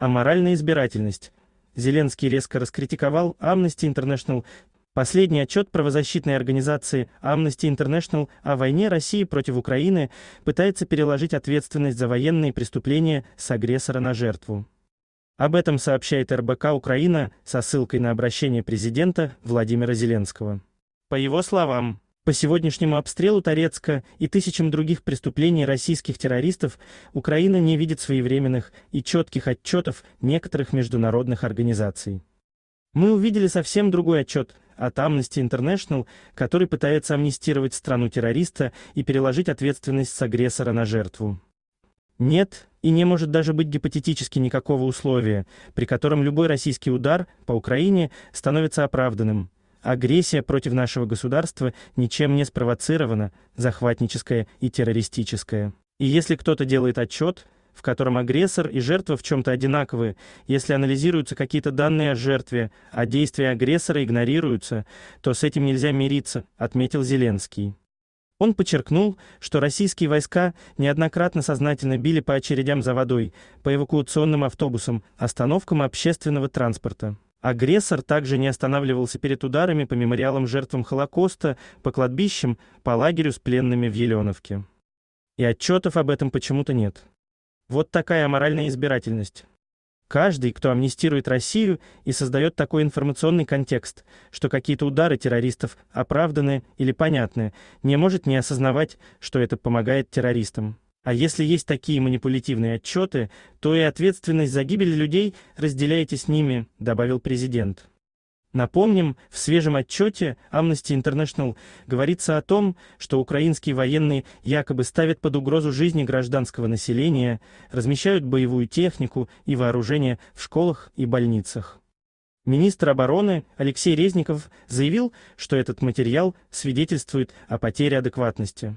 Аморальная избирательность. Зеленский резко раскритиковал Amnesty International. Последний отчет правозащитной организации Amnesty International о войне России против Украины пытается переложить ответственность за военные преступления с агрессора на жертву. Об этом сообщает РБК Украина со ссылкой на обращение президента Владимира Зеленского. По его словам, по сегодняшнему обстрелу Торецка и тысячам других преступлений российских террористов Украина не видит своевременных и четких отчетов некоторых международных организаций. Мы увидели совсем другой отчет от Amnesty International, который пытается амнистировать страну террориста и переложить ответственность с агрессора на жертву. Нет, и не может даже быть гипотетически никакого условия, при котором любой российский удар по Украине становится оправданным, Агрессия против нашего государства ничем не спровоцирована, захватническая и террористическая. И если кто-то делает отчет, в котором агрессор и жертва в чем то одинаковы, если анализируются какие-то данные о жертве, а действия агрессора игнорируются, то с этим нельзя мириться, отметил Зеленский. Он подчеркнул, что российские войска неоднократно сознательно били по очередям за водой, по эвакуационным автобусам, остановкам общественного транспорта. Агрессор также не останавливался перед ударами по мемориалам жертвам Холокоста, по кладбищам, по лагерю с пленными в Еленовке. И отчетов об этом почему-то нет. Вот такая аморальная избирательность. Каждый, кто амнистирует Россию и создает такой информационный контекст, что какие-то удары террористов оправданы или понятны, не может не осознавать, что это помогает террористам. А если есть такие манипулятивные отчеты, то и ответственность за гибель людей разделяете с ними, добавил президент. Напомним, в свежем отчете Amnesty International говорится о том, что украинские военные якобы ставят под угрозу жизни гражданского населения, размещают боевую технику и вооружение в школах и больницах. Министр обороны Алексей Резников заявил, что этот материал свидетельствует о потере адекватности.